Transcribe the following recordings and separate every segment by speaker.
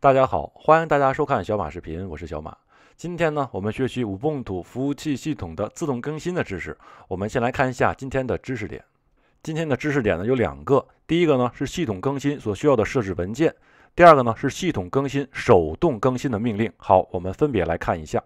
Speaker 1: 大家好，欢迎大家收看小马视频，我是小马。今天呢，我们学习五泵土服务器系统的自动更新的知识。我们先来看一下今天的知识点。今天的知识点呢有两个，第一个呢是系统更新所需要的设置文件，第二个呢是系统更新手动更新的命令。好，我们分别来看一下。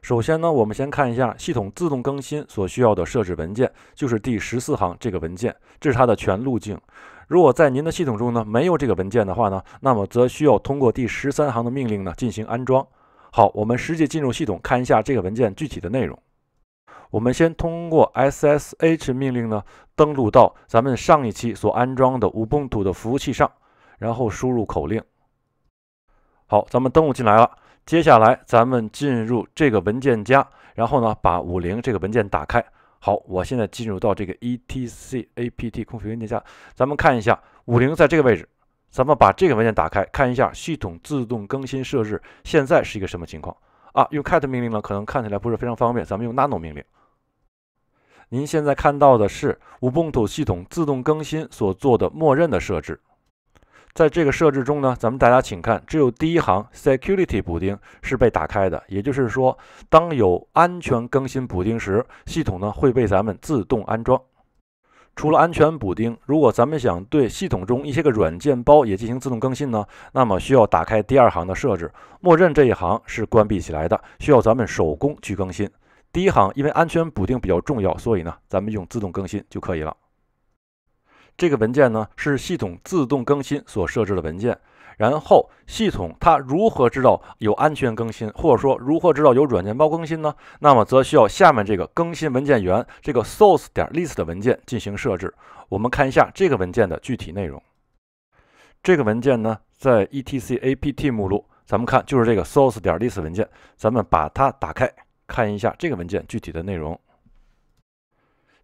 Speaker 1: 首先呢，我们先看一下系统自动更新所需要的设置文件，就是第十四行这个文件，这是它的全路径。如果在您的系统中呢没有这个文件的话呢，那么则需要通过第十三行的命令呢进行安装。好，我们实际进入系统看一下这个文件具体的内容。我们先通过 SSH 命令呢登录到咱们上一期所安装的 Ubuntu 的服务器上，然后输入口令。好，咱们登录进来了。接下来咱们进入这个文件夹，然后呢把五零这个文件打开。好，我现在进入到这个 etc/apt 空文件夹，咱们看一下五零在这个位置。咱们把这个文件打开，看一下系统自动更新设置现在是一个什么情况啊？用 cat 命令呢，可能看起来不是非常方便，咱们用 nano 命令。您现在看到的是 Ubuntu 系统自动更新所做的默认的设置。在这个设置中呢，咱们大家请看，只有第一行 Security 补丁是被打开的，也就是说，当有安全更新补丁时，系统呢会被咱们自动安装。除了安全补丁，如果咱们想对系统中一些个软件包也进行自动更新呢，那么需要打开第二行的设置，默认这一行是关闭起来的，需要咱们手工去更新。第一行因为安全补丁比较重要，所以呢，咱们用自动更新就可以了。这个文件呢是系统自动更新所设置的文件。然后系统它如何知道有安全更新，或者说如何知道有软件包更新呢？那么则需要下面这个更新文件源这个 source 点 list 的文件进行设置。我们看一下这个文件的具体内容。这个文件呢在 etc/apt 目录，咱们看就是这个 source 点 list 文件。咱们把它打开，看一下这个文件具体的内容。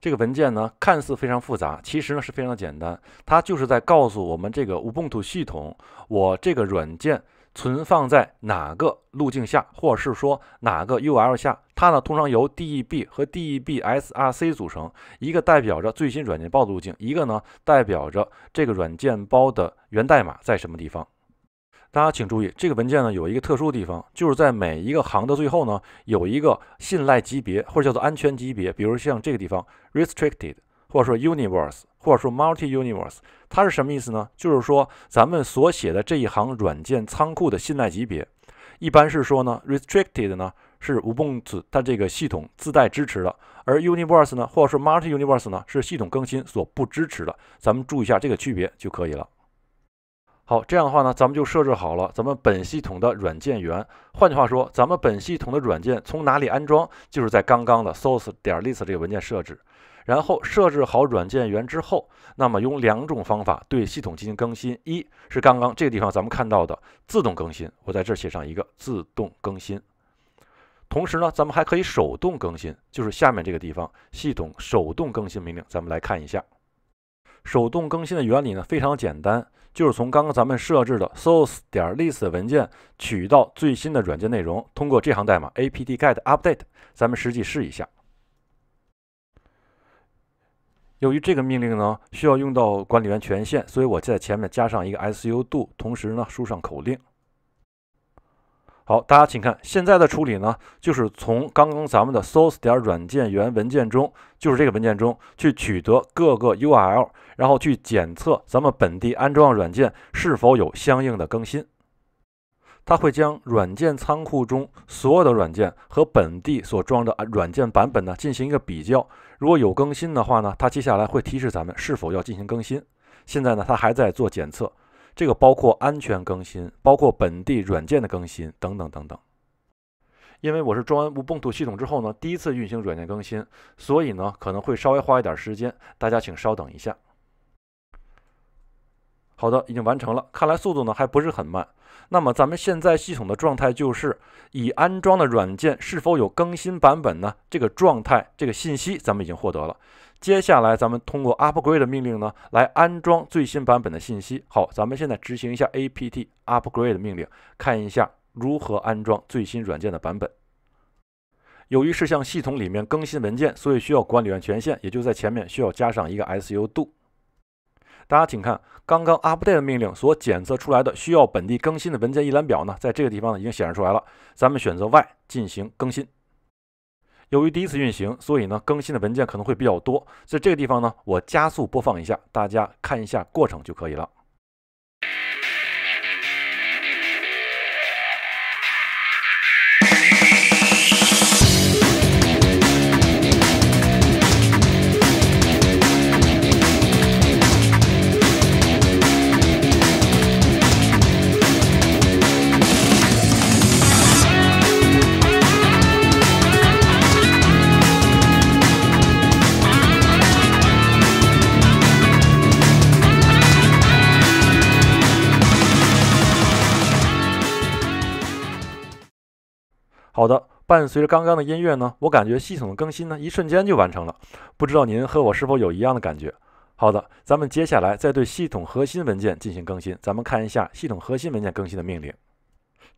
Speaker 1: 这个文件呢，看似非常复杂，其实呢是非常简单。它就是在告诉我们这个 Ubuntu 系统，我这个软件存放在哪个路径下，或者是说哪个 U L 下。它呢通常由 D E B 和 D E B S R C 组成，一个代表着最新软件包的路径，一个呢代表着这个软件包的源代码在什么地方。大家请注意，这个文件呢有一个特殊的地方，就是在每一个行的最后呢有一个信赖级别，或者叫做安全级别。比如像这个地方，restricted，或者说 universe，或者说 multi-universe，它是什么意思呢？就是说咱们所写的这一行软件仓库的信赖级别，一般是说呢，restricted 呢是 n t 子，它这个系统自带支持的；而 universe 呢，或者说 multi-universe 呢，是系统更新所不支持的。咱们注意一下这个区别就可以了。好，这样的话呢，咱们就设置好了咱们本系统的软件源。换句话说，咱们本系统的软件从哪里安装，就是在刚刚的 source 点 list 这个文件设置。然后设置好软件源之后，那么用两种方法对系统进行更新，一是刚刚这个地方咱们看到的自动更新，我在这写上一个自动更新。同时呢，咱们还可以手动更新，就是下面这个地方系统手动更新命令，咱们来看一下。手动更新的原理呢，非常简单。就是从刚刚咱们设置的 source 点 list 文件取到最新的软件内容，通过这行代码 apt-get update，咱们实际试一下。由于这个命令呢需要用到管理员权限，所以我在前面加上一个 su do，同时呢输上口令。好，大家请看，现在的处理呢，就是从刚刚咱们的 source 点软件源文件中，就是这个文件中去取得各个 URL，然后去检测咱们本地安装软件是否有相应的更新。它会将软件仓库中所有的软件和本地所装的软件版本呢进行一个比较，如果有更新的话呢，它接下来会提示咱们是否要进行更新。现在呢，它还在做检测。这个包括安全更新，包括本地软件的更新等等等等。因为我是装完 n 泵 u 系统之后呢，第一次运行软件更新，所以呢可能会稍微花一点时间，大家请稍等一下。好的，已经完成了，看来速度呢还不是很慢。那么咱们现在系统的状态就是已安装的软件是否有更新版本呢？这个状态这个信息咱们已经获得了。接下来咱们通过 upgrade 命令呢来安装最新版本的信息。好，咱们现在执行一下 apt upgrade 命令，看一下如何安装最新软件的版本。由于是向系统里面更新文件，所以需要管理员权限，也就在前面需要加上一个 su do。大家请看，刚刚 update 命令所检测出来的需要本地更新的文件一览表呢，在这个地方呢已经显示出来了。咱们选择 y 进行更新。由于第一次运行，所以呢更新的文件可能会比较多。在这个地方呢，我加速播放一下，大家看一下过程就可以了。好的，伴随着刚刚的音乐呢，我感觉系统的更新呢，一瞬间就完成了。不知道您和我是否有一样的感觉？好的，咱们接下来再对系统核心文件进行更新。咱们看一下系统核心文件更新的命令。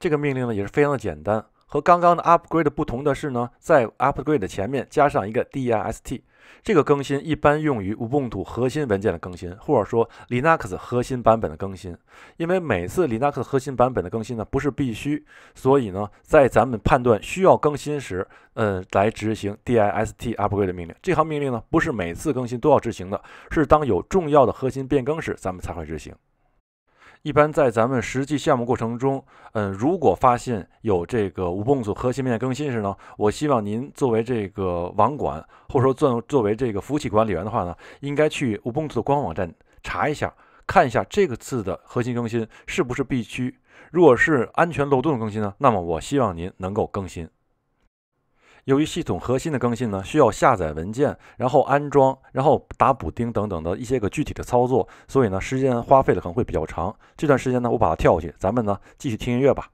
Speaker 1: 这个命令呢，也是非常的简单。和刚刚的 upgrade 不同的是呢，在 upgrade 前面加上一个 dist。这个更新一般用于 Ubuntu 核心文件的更新，或者说 Linux 核心版本的更新。因为每次 Linux 核心版本的更新呢，不是必须，所以呢，在咱们判断需要更新时，嗯，来执行 DIST upgrade 的命令。这行命令呢，不是每次更新都要执行的，是当有重要的核心变更时，咱们才会执行。一般在咱们实际项目过程中，嗯，如果发现有这个无崩组核心面更新时呢，我希望您作为这个网管，或者说作作为这个服务器管理员的话呢，应该去无崩组的官网站查一下，看一下这个次的核心更新是不是必须。如果是安全漏洞更新呢，那么我希望您能够更新。由于系统核心的更新呢，需要下载文件，然后安装，然后打补丁等等的一些个具体的操作，所以呢，时间花费的可能会比较长。这段时间呢，我把它跳过去，咱们呢继续听音乐吧。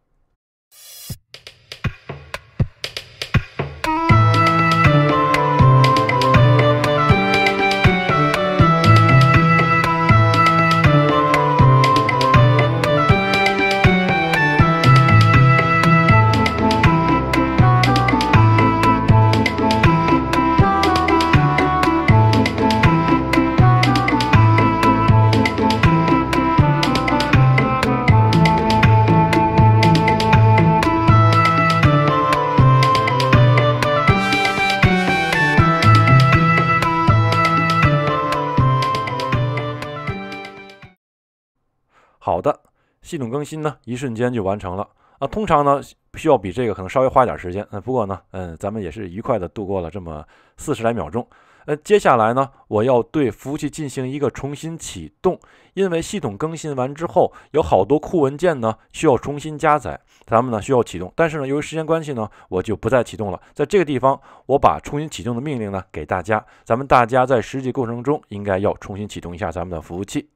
Speaker 1: 系统更新呢，一瞬间就完成了啊。通常呢，需要比这个可能稍微花一点时间。那不过呢，嗯，咱们也是愉快的度过了这么四十来秒钟。呃，接下来呢，我要对服务器进行一个重新启动，因为系统更新完之后，有好多库文件呢需要重新加载，咱们呢需要启动。但是呢，由于时间关系呢，我就不再启动了。在这个地方，我把重新启动的命令呢给大家，咱们大家在实际过程中应该要重新启动一下咱们的服务器。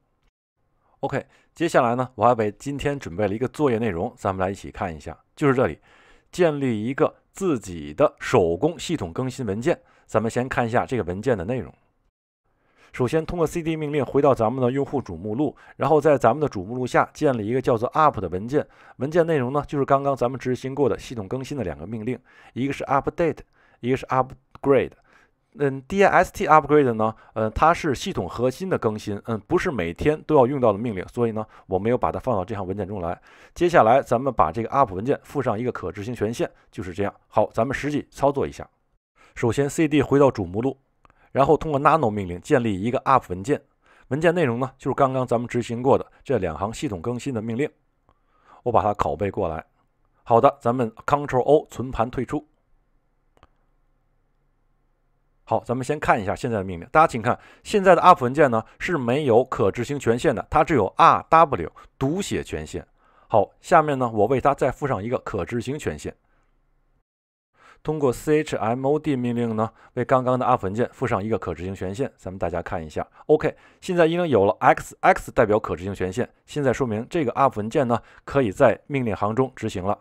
Speaker 1: OK，接下来呢，我还为今天准备了一个作业内容，咱们来一起看一下。就是这里，建立一个自己的手工系统更新文件。咱们先看一下这个文件的内容。首先通过 cd 命令回到咱们的用户主目录，然后在咱们的主目录下建立一个叫做 up 的文件。文件内容呢，就是刚刚咱们执行过的系统更新的两个命令，一个是 update，一个是 upgrade。嗯，DIST upgrade 呢？呃，它是系统核心的更新，嗯，不是每天都要用到的命令，所以呢，我没有把它放到这项文件中来。接下来，咱们把这个 UP 文件附上一个可执行权限，就是这样。好，咱们实际操作一下。首先，CD 回到主目录，然后通过 nano 命令建立一个 UP 文件，文件内容呢，就是刚刚咱们执行过的这两行系统更新的命令，我把它拷贝过来。好的，咱们 c t r l O 存盘退出。好，咱们先看一下现在的命令。大家请看，现在的 up 文件呢是没有可执行权限的，它只有 r w 读写权限。好，下面呢，我为它再附上一个可执行权限。通过 chmod 命令呢，为刚刚的 up 文件附上一个可执行权限。咱们大家看一下，OK，现在已经有了 x x，代表可执行权限。现在说明这个 up 文件呢，可以在命令行中执行了。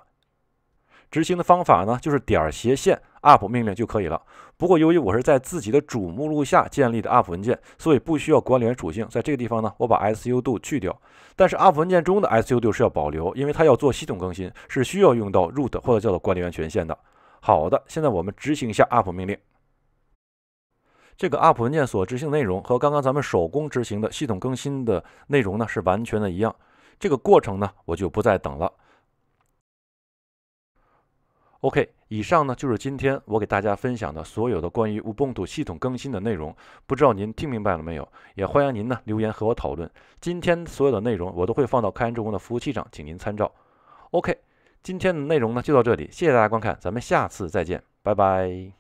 Speaker 1: 执行的方法呢，就是点斜线。up 命令就可以了。不过由于我是在自己的主目录下建立的 up 文件，所以不需要关联属性。在这个地方呢，我把 su do 去掉。但是 up 文件中的 su do 是要保留，因为它要做系统更新，是需要用到 root 或者叫做管理员权限的。好的，现在我们执行一下 up 命令。这个 up 文件所执行内容和刚刚咱们手工执行的系统更新的内容呢是完全的一样。这个过程呢我就不再等了。OK。以上呢就是今天我给大家分享的所有的关于 Ubuntu 系统更新的内容，不知道您听明白了没有？也欢迎您呢留言和我讨论。今天所有的内容我都会放到开源重工的服务器上，请您参照。OK，今天的内容呢就到这里，谢谢大家观看，咱们下次再见，拜拜。